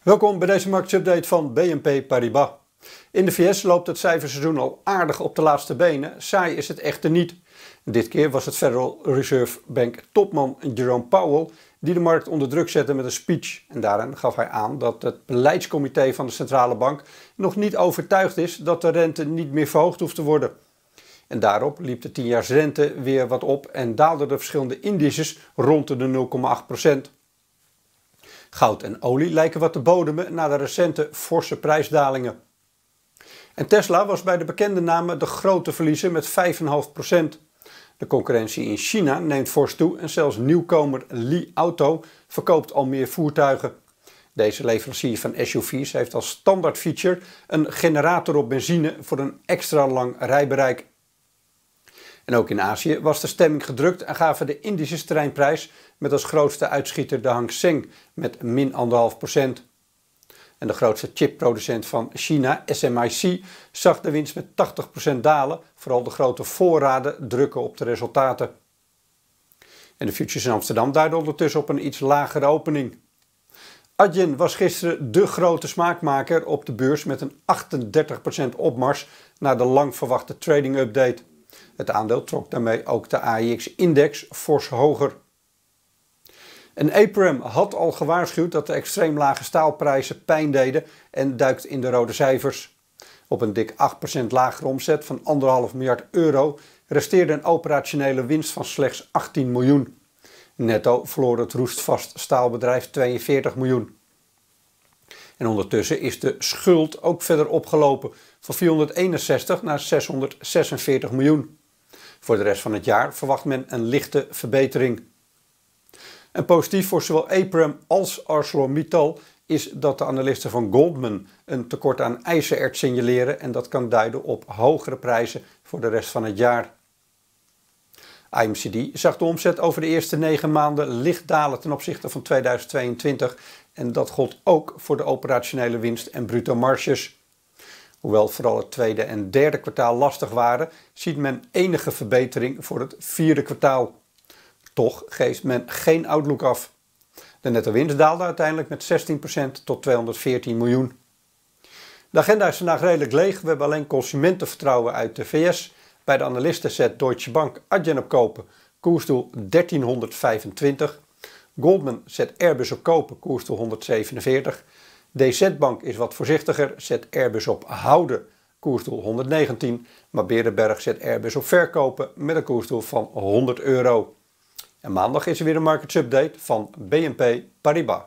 Welkom bij deze marktupdate van BNP Paribas. In de VS loopt het cijferseizoen al aardig op de laatste benen. Saai is het echter niet. Dit keer was het Federal Reserve Bank topman Jerome Powell die de markt onder druk zette met een speech. En daarin gaf hij aan dat het beleidscomité van de centrale bank nog niet overtuigd is dat de rente niet meer verhoogd hoeft te worden. En daarop liep de 10 rente weer wat op en daalden de verschillende indices rond de 0,8 procent. Goud en olie lijken wat te bodemen na de recente forse prijsdalingen. En Tesla was bij de bekende namen de grote verliezer met 5,5%. De concurrentie in China neemt fors toe en zelfs nieuwkomer Li Auto verkoopt al meer voertuigen. Deze leverancier van SUV's heeft als standaard feature een generator op benzine voor een extra lang rijbereik. En ook in Azië was de stemming gedrukt en gaven de Indische treinprijs met als grootste uitschieter de Hang Seng met min 1,5%. En de grootste chipproducent van China, SMIC, zag de winst met 80% dalen. Vooral de grote voorraden drukken op de resultaten. En de futures in Amsterdam duiden ondertussen op een iets lagere opening. Adyen was gisteren de grote smaakmaker op de beurs met een 38% opmars na de lang verwachte trading update. Het aandeel trok daarmee ook de AIX-index fors hoger. En APRAM e had al gewaarschuwd dat de extreem lage staalprijzen pijn deden en duikt in de rode cijfers. Op een dik 8% lagere omzet van 1,5 miljard euro resteerde een operationele winst van slechts 18 miljoen. Netto verloor het roestvast staalbedrijf 42 miljoen. En ondertussen is de schuld ook verder opgelopen van 461 naar 646 miljoen. Voor de rest van het jaar verwacht men een lichte verbetering. Een positief voor zowel Aprem als ArcelorMittal is dat de analisten van Goldman een tekort aan ijzererts signaleren en dat kan duiden op hogere prijzen voor de rest van het jaar. IMCD zag de omzet over de eerste negen maanden licht dalen ten opzichte van 2022 en dat gold ook voor de operationele winst en bruto marges. Hoewel vooral het tweede en derde kwartaal lastig waren, ziet men enige verbetering voor het vierde kwartaal. Toch geeft men geen outlook af. De netto winst daalde uiteindelijk met 16% tot 214 miljoen. De agenda is vandaag redelijk leeg. We hebben alleen consumentenvertrouwen uit de VS. Bij de analisten zet Deutsche Bank Adyen op kopen, koersdoel 1325. Goldman zet Airbus op kopen, koersdoel 147. DZ-Bank is wat voorzichtiger, zet Airbus op houden, koersdoel 119. Maar Berenberg zet Airbus op verkopen met een koersdoel van 100 euro. En maandag is er weer een markets update van BNP Paribas.